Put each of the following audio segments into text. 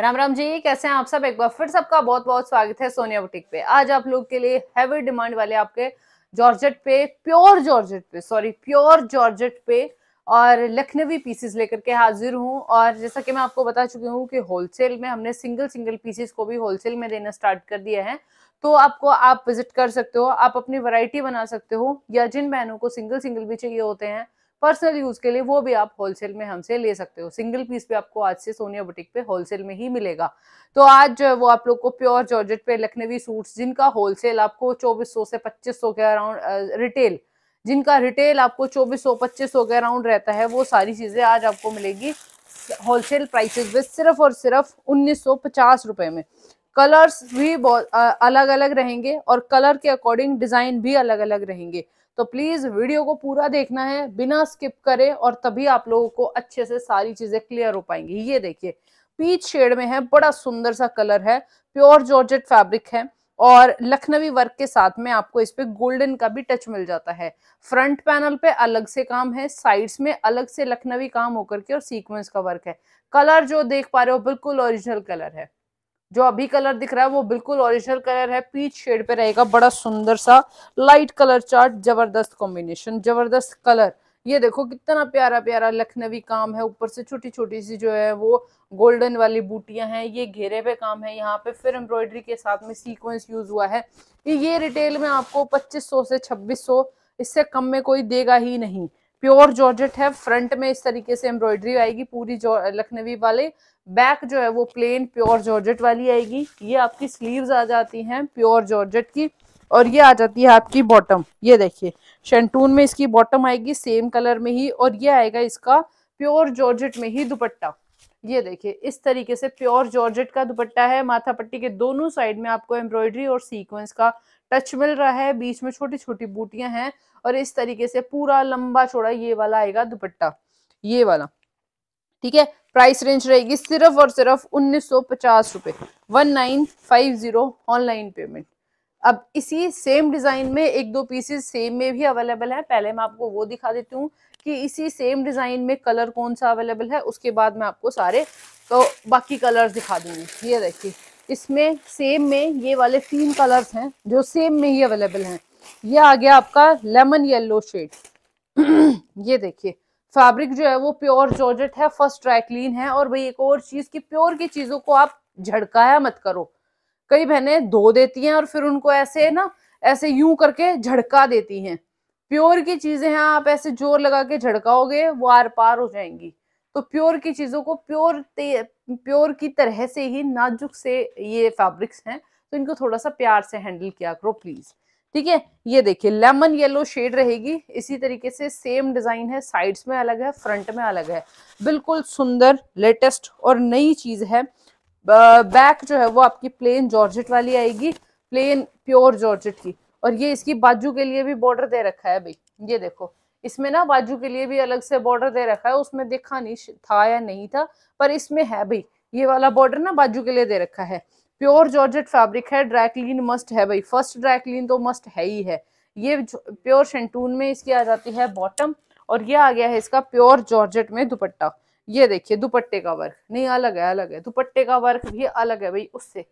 राम राम जी कैसे हैं आप सब एक बार फिर सबका बहुत बहुत स्वागत है सोनिया बुटीक पे आज आप लोग के लिए हैवी डिमांड वाले आपके जॉर्जेट पे प्योर जॉर्जेट पे सॉरी प्योर जॉर्जेट पे और लखनवी पीसेस लेकर के हाजिर हूँ और जैसा कि मैं आपको बता चुकी हूँ कि होलसेल में हमने सिंगल सिंगल पीसेस को भी होलसेल में देना स्टार्ट कर दिया है तो आपको आप विजिट कर सकते हो आप अपनी वैरायटी बना सकते हो या जिन बहनों को सिंगल सिंगल भी चाहिए होते हैं पर्सनल यूज के लिए वो भी आप होलसेल में हमसे ले सकते हो सिंगल पीस भी आपको आज से सोनिया बुटीक पे होलसेल में ही मिलेगा तो आज वो आप लोग को प्योर जॉर्जेट पे लखनवी सूट्स जिनका होलसेल आपको 2400 से 2500 के अराउंड रिटेल जिनका रिटेल आपको 2400 2500 के अराउंड रहता है वो सारी चीजें आज आपको मिलेगी होलसेल प्राइसेस में सिर्फ और सिर्फ उन्नीस रुपए में कलर्स भी बहुत अलग अलग रहेंगे और कलर के अकॉर्डिंग डिजाइन भी अलग अलग रहेंगे तो प्लीज वीडियो को पूरा देखना है बिना स्किप करे और तभी आप लोगों को अच्छे से सारी चीजें क्लियर हो पाएंगी ये देखिए पीच शेड में है बड़ा सुंदर सा कलर है प्योर जॉर्जेट फैब्रिक है और लखनवी वर्क के साथ में आपको इस पे गोल्डन का भी टच मिल जाता है फ्रंट पैनल पे अलग से काम है साइड्स में अलग से लखनवी काम होकर के और सीक्वेंस का वर्क है कलर जो देख पा रहे हो बिल्कुल ओरिजिनल कलर है जो अभी कलर दिख रहा है वो बिल्कुल ओरिजिनल कलर है पीच शेड पे रहेगा बड़ा सुंदर सा लाइट कलर चार्ट जबरदस्त कॉम्बिनेशन जबरदस्त कलर ये देखो कितना प्यारा प्यारा लखनवी काम है ऊपर से छोटी छोटी सी जो है वो गोल्डन वाली बूटियां हैं ये घेरे पे काम है यहाँ पे फिर एम्ब्रॉयडरी के साथ में सीक्वेंस यूज हुआ है ये रिटेल में आपको 2500 से 2600 इससे कम में कोई देगा ही नहीं प्योर जॉर्जेट है फ्रंट में इस तरीके से एम्ब्रॉयडरी आएगी पूरी लखनवी वाले बैक जो है वो प्लेन प्योर जॉर्जेट वाली आएगी ये आपकी स्लीव्स आ जाती हैं प्योर जॉर्जेट की और ये आ जाती है आपकी बॉटम ये देखिए शेंटून में इसकी बॉटम आएगी सेम कलर में ही और ये आएगा इसका प्योर जॉर्जेट में ही दुपट्टा ये देखिए इस तरीके से प्योर जॉर्जेट का दुपट्टा है माथा पट्टी के दोनों साइड में आपको एम्ब्रॉयडरी और सीक्वेंस का टच मिल रहा है बीच में छोटी छोटी बूटियां हैं और इस तरीके से पूरा लंबा चौड़ा ये वाला आएगा दुपट्टा ये वाला ठीक है प्राइस रेंज रहेगी सिर्फ और सिर्फ उन्नीस सौ पचास रुपए one nine five zero online payment अब इसी सेम डिज़ाइन में एक दो पीसेस सेम में भी अवेलेबल है पहले मैं आपको वो दिखा देती हूँ कि इसी सेम डिज़ाइन में कलर कौन सा अवेलेबल है उसके बाद मैं आपको सारे तो बाकी कलर्स दिखा दूंगी ये देखिए इसमें सेम में ये वाले तीन कलर्स हैं जो सेम में ही अवेलेबल हैं ये आ गया आपका लेमन येलो शेड ये देखिए फैब्रिक जो है वो प्योर जॉर्जेट है फर्स्ट ड्राई क्लीन है और भाई एक और चीज़ की प्योर की चीज़ों को आप झड़काया मत करो कई बहनें धो देती हैं और फिर उनको ऐसे ना ऐसे यूं करके झड़का देती हैं प्योर की चीज़ें हैं आप ऐसे जोर लगा के झड़काओगे वो आर पार हो जाएंगी तो प्योर की चीज़ों को प्योर प्योर की तरह से ही नाजुक से ये फैब्रिक्स हैं तो इनको थोड़ा सा प्यार से हैंडल किया करो प्लीज ठीक है ये देखिए लेमन येलो शेड रहेगी इसी तरीके से सेम डिजाइन है साइड्स में अलग है फ्रंट में अलग है बिल्कुल सुंदर लेटेस्ट और नई चीज है बैक जो है वो आपकी प्लेन जॉर्जेट वाली आएगी प्लेन प्योर जॉर्जेट की और ये इसकी बाजू के लिए भी बॉर्डर दे रखा है भाई ये देखो इसमें ना बाजू के लिए भी अलग से बॉर्डर दे रखा है उसमें देखा नहीं था या नहीं था पर इसमें है भाई ये वाला बॉर्डर ना बाजू के लिए दे रखा है प्योर जॉर्जेट फैब्रिक है ड्राई क्लीन मस्ट है भाई फर्स्ट ड्राई क्लीन तो मस्ट है ही है ये प्योर शेंटून में इसकी आ जाती है बॉटम और ये आ गया है इसका प्योर जॉर्जेट में दुपट्टा ये देखिए दुपट्टे का वर्क नहीं अलग है अलग है दुपट्टे का वर्क भी अलग है भाई उससे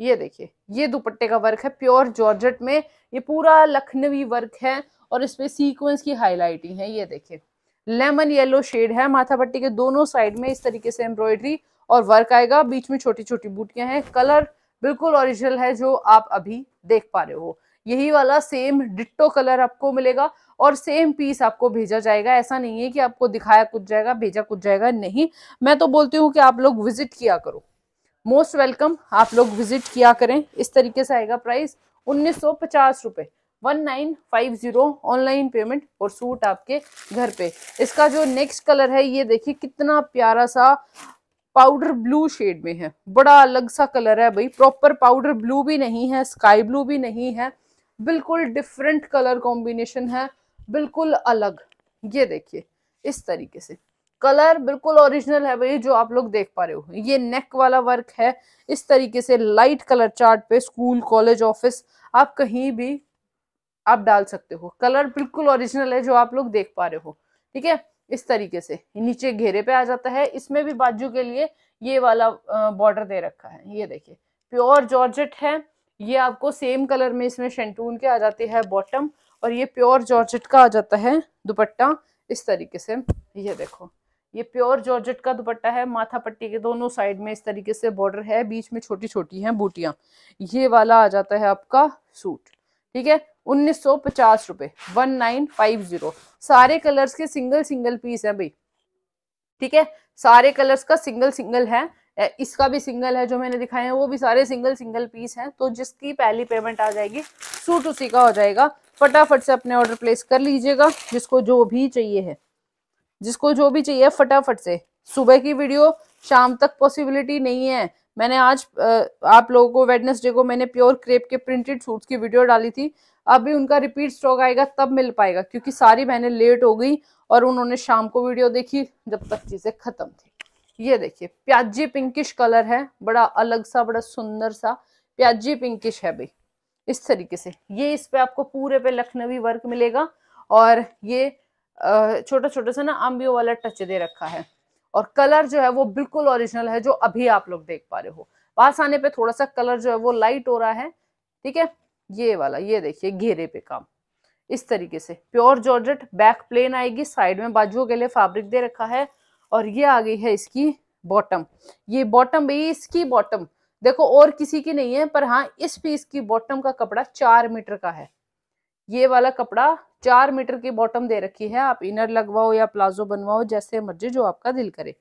ये देखिए ये दुपट्टे का वर्क है प्योर जॉर्जेट में ये पूरा लखनवी वर्क है और इस इसमें सीक्वेंस की हाईलाइटिंग है ये देखिए लेमन येलो शेड है माथा पट्टी के दोनों साइड में इस तरीके से एम्ब्रॉयडरी और वर्क आएगा बीच में छोटी छोटी बूटियां हैं कलर बिल्कुल ओरिजिनल है जो आप अभी देख पा रहे हो यही वाला सेम डिट्टो कलर आपको मिलेगा और सेम पीस आपको भेजा जाएगा ऐसा नहीं है कि आपको दिखाया कुछ जाएगा भेजा कुछ जाएगा नहीं मैं तो बोलती हूँ कि आप लोग विजिट किया करो मोस्ट वेलकम आप लोग विजिट किया करें इस तरीके से आएगा प्राइस उन्नीस सौ पचास रुपये 1950 ऑनलाइन पेमेंट और सूट आपके घर पे इसका जो नेक्स्ट कलर है ये देखिए कितना प्यारा सा पाउडर ब्लू शेड में है बड़ा अलग सा कलर है भाई प्रॉपर पाउडर ब्लू भी नहीं है स्काई ब्लू भी नहीं है बिल्कुल डिफरेंट कलर कॉम्बिनेशन है बिल्कुल अलग ये देखिए इस तरीके से कलर बिल्कुल ओरिजिनल है भाई जो आप लोग देख पा रहे हो ये नेक वाला वर्क है इस तरीके से लाइट कलर चार्ट पे स्कूल कॉलेज ऑफिस आप कहीं भी आप डाल सकते हो कलर बिल्कुल ओरिजिनल है जो आप लोग देख पा रहे हो ठीक है इस तरीके से नीचे घेरे पे आ जाता है इसमें भी बाजू के लिए ये वाला बॉर्डर दे रखा है ये देखिए प्योर जॉर्जेट है ये आपको सेम कलर में इसमें शेंटून के आ जाते है बॉटम और ये प्योर जॉर्जेट का आ जाता है दुपट्टा इस तरीके से ये देखो ये प्योर जॉर्जेट का दुपट्टा है माथा पट्टी के दोनों साइड में इस तरीके से बॉर्डर है बीच में छोटी छोटी हैं बूटियां ये वाला आ जाता है आपका सूट ठीक है उन्नीस सौ पचास रुपए वन नाइन फाइव जीरो सारे कलर्स के सिंगल सिंगल पीस है भाई ठीक है सारे कलर्स का सिंगल सिंगल है इसका भी सिंगल है जो मैंने दिखाए हैं वो भी सारे सिंगल सिंगल पीस हैं तो जिसकी पहली पेमेंट आ जाएगी सूट उसी का हो जाएगा फटाफट से अपने ऑर्डर प्लेस कर लीजिएगा जिसको जो भी चाहिए है जिसको जो भी चाहिए फटाफट से सुबह की वीडियो शाम तक पॉसिबिलिटी नहीं है मैंने आज आप लोगों को वेडनेसडे को मैंने प्योर क्रेप के प्रिंटेड सूट्स की वीडियो डाली थी अभी उनका रिपीट स्टॉक आएगा तब मिल पाएगा क्योंकि सारी मैंने लेट हो गई और उन्होंने शाम को वीडियो देखी जब तक चीज़ें ख़त्म थी ये देखिए प्याजी पिंकिश कलर है बड़ा अलग सा बड़ा सुंदर सा प्याजी पिंकिश है भाई इस तरीके से ये इस पे आपको पूरे पे लखनवी वर्क मिलेगा और ये छोटा छोटा सा ना आम्बियो वाला टच दे रखा है और कलर जो है वो बिल्कुल ओरिजिनल है जो अभी आप लोग देख पा रहे हो पास आने पे थोड़ा सा कलर जो है वो लाइट हो रहा है ठीक है ये वाला ये देखिए घेरे पे काम इस तरीके से प्योर जॉर्जेट बैक प्लेन आएगी साइड में बाजुओं के लिए फैब्रिक दे रखा है और ये आ गई है इसकी बॉटम ये बॉटम भी इसकी बॉटम देखो और किसी की नहीं है पर हाँ इस पीस की बॉटम का कपड़ा चार मीटर का है ये वाला कपड़ा चार मीटर की बॉटम दे रखी है आप इनर लगवाओ या प्लाजो बनवाओ जैसे मर्जी जो आपका दिल करे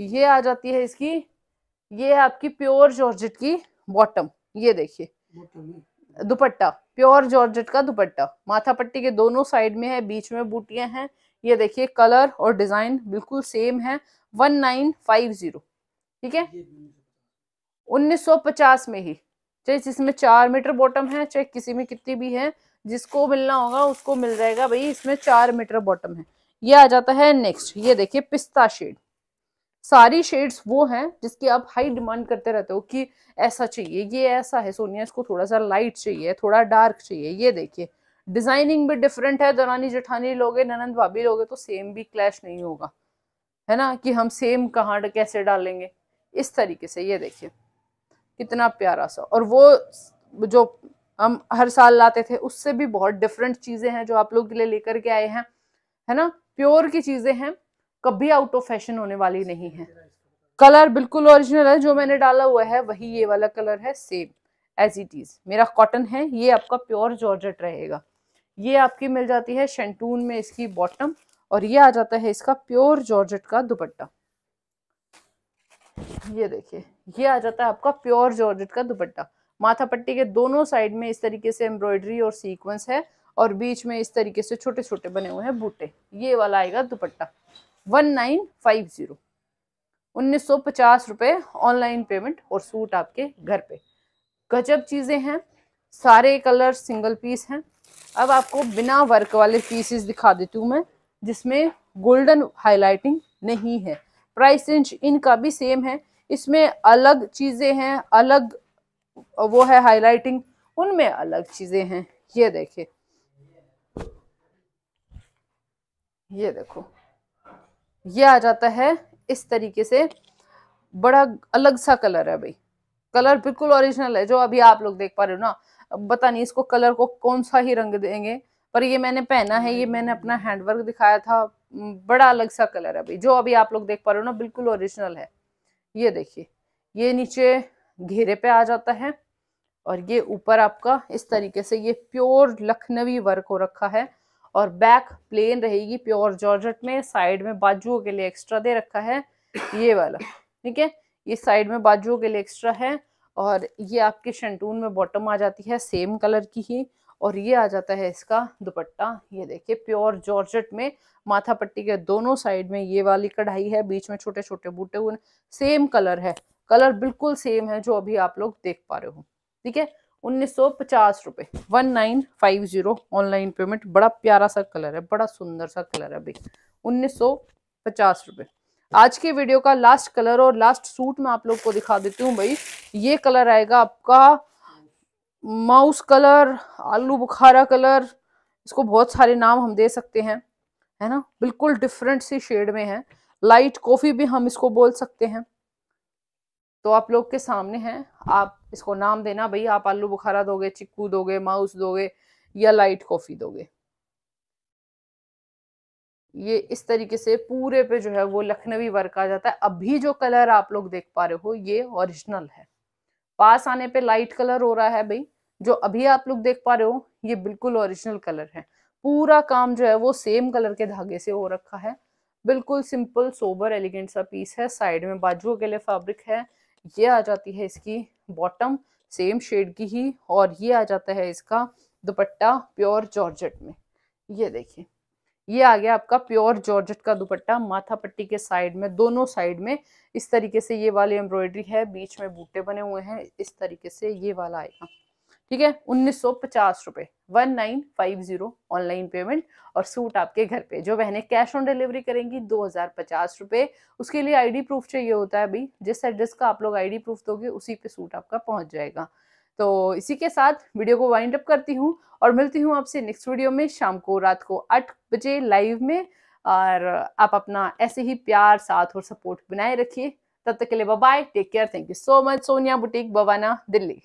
ये आ जाती है इसकी ये है आपकी प्योर जॉर्जेट की बॉटम ये देखिए दुपट्टा प्योर जॉर्जेट का दुपट्टा माथा पट्टी के दोनों साइड में है बीच में बूटियां हैं ये देखिए कलर और डिजाइन बिल्कुल सेम है वन नाइन फाइव जीरो ठीक है उन्नीस सौ पचास में ही चाहे जिसमें चार मीटर बॉटम है चाहे किसी में कितनी भी है जिसको मिलना होगा उसको मिल जाएगा भाई इसमें चार मीटर बॉटम है ये आ जाता है नेक्स्ट ये देखिए पिस्ता शेड सारी शेड्स वो हैं जिसकी आप हाई डिमांड करते रहते हो कि ऐसा चाहिए ये ऐसा है सोनिया इसको थोड़ा सा लाइट चाहिए थोड़ा डार्क चाहिए ये देखिए डिजाइनिंग भी डिफरेंट है दरानी जेठानी लोगे ननंद भाभी लोगे तो सेम भी क्लैश नहीं होगा है ना कि हम सेम कहाँ कैसे डालेंगे इस तरीके से ये देखिए कितना प्यारा सा और वो जो हम हर साल लाते थे उससे भी बहुत डिफरेंट चीज़ें हैं जो आप लोग के लिए लेकर के आए हैं है ना प्योर की चीज़ें हैं कभी आउट ऑफ फैशन होने वाली नहीं है कलर बिल्कुल ओरिजिनल है जो मैंने डाला हुआ है वही ये वाला कलर है सेम एज इट इज़ मेरा कॉटन है ये आपका प्योर जॉर्जेट रहेगा ये आपकी मिल जाती है शेंटून में इसकी बॉटम और ये आ जाता है इसका प्योर जॉर्जेट का दुपट्टा ये देखिए ये आ जाता है आपका प्योर जॉर्जेट का दुपट्टा माथा पट्टी के दोनों साइड में इस तरीके से एम्ब्रॉयडरी और सीक्वेंस है और बीच में इस तरीके से छोटे छोटे बने हुए हैं बूटे ये वाला आएगा दुपट्टा वन नाइन फाइव जीरो उन्नीस सौ पचास रुपये ऑनलाइन पेमेंट और सूट आपके घर पे गजब चीज़ें हैं सारे कलर सिंगल पीस हैं अब आपको बिना वर्क वाले पीसेस दिखा देती हूँ मैं जिसमें गोल्डन हाईलाइटिंग नहीं है प्राइस रेंज इनका भी सेम है इसमें अलग चीज़ें हैं अलग वो है हाईलाइटिंग उनमें अलग चीज़ें हैं ये देखिए ये देखो ये आ जाता है इस तरीके से बड़ा अलग सा कलर है भाई कलर बिल्कुल ओरिजिनल है जो अभी आप लोग देख पा रहे हो ना पता नहीं इसको कलर को कौन सा ही रंग देंगे पर ये मैंने पहना है ये मैंने अपना हैंडवर्क दिखाया था बड़ा अलग सा कलर है भाई जो अभी आप लोग देख पा रहे हो ना बिल्कुल ओरिजिनल है ये देखिए ये नीचे घेरे पे आ जाता है और ये ऊपर आपका इस तरीके से ये प्योर लखनवी वर्क हो रखा है और बैक प्लेन रहेगी प्योर जॉर्जट में साइड में बाजुओं के लिए एक्स्ट्रा दे रखा है ये वाला ठीक है ये साइड में बाजुओं के लिए एक्स्ट्रा है और ये आपके शंटून में बॉटम आ जाती है सेम कलर की ही और ये आ जाता है इसका दुपट्टा ये देखिए प्योर जॉर्जट में माथा पट्टी के दोनों साइड में ये वाली कढ़ाई है बीच में छोटे छोटे बूटे हुए सेम कलर है कलर बिल्कुल सेम है जो अभी आप लोग देख पा रहे हो ठीक है उन्नीस सौ पचास रुपए one nine five zero online payment बड़ा प्यारा सा कलर है बड़ा सुंदर सा कलर है अभी उन्नीस सौ पचास रुपए आज के वीडियो का लास्ट कलर और लास्ट सूट मैं आप लोग को दिखा देती हूँ भाई ये कलर आएगा आपका माउस कलर आलू बुखारा कलर इसको बहुत सारे नाम हम दे सकते हैं है ना बिल्कुल डिफरेंट सी शेड में है लाइट कॉफ़ी भी हम इसको बोल सकते हैं तो आप लोग के सामने हैं आप इसको नाम देना भाई आप आलू बुखारा दोगे चिक्कू दोगे माउस दोगे या लाइट कॉफ़ी दोगे ये इस तरीके से पूरे पे जो है वो लखनवी वर्क आ जाता है अभी जो कलर आप लोग देख पा रहे हो ये ओरिजिनल है पास आने पे लाइट कलर हो रहा है भाई जो अभी आप लोग देख पा रहे हो ये बिल्कुल ओरिजिनल कलर है पूरा काम जो है वो सेम कलर के धागे से हो रखा है बिल्कुल सिंपल सोबर एलिगेंट सा पीस है साइड में बाजुओं के लिए फैब्रिक है ये आ जाती है इसकी बॉटम सेम शेड की ही और ये आ जाता है इसका दुपट्टा प्योर जॉर्जेट में ये देखिए ये आ गया आपका प्योर जॉर्जेट का दुपट्टा माथा पट्टी के साइड में दोनों साइड में इस तरीके से ये वाली एम्ब्रॉयडरी है बीच में बूटे बने हुए हैं इस तरीके से ये वाला आएगा ठीक है उन्नीस सौ पचास one nine five zero online payment और सूट आपके घर पे जो बहने कैश ऑन डिलीवरी करेंगी दो हज़ार पचास उसके लिए आईडी प्रूफ चाहिए होता है भाई जिस एड्रेस का आप लोग आईडी प्रूफ दोगे उसी पे सूट आपका पहुंच जाएगा तो इसी के साथ वीडियो को वाइंड अप करती हूँ और मिलती हूँ आपसे नेक्स्ट वीडियो में शाम को रात को आठ बजे लाइव में और आप अपना ऐसे ही प्यार साथ और सपोर्ट बनाए रखिए तब तक के लिए bye take care thank you so much Sonia boutique Bawana Delhi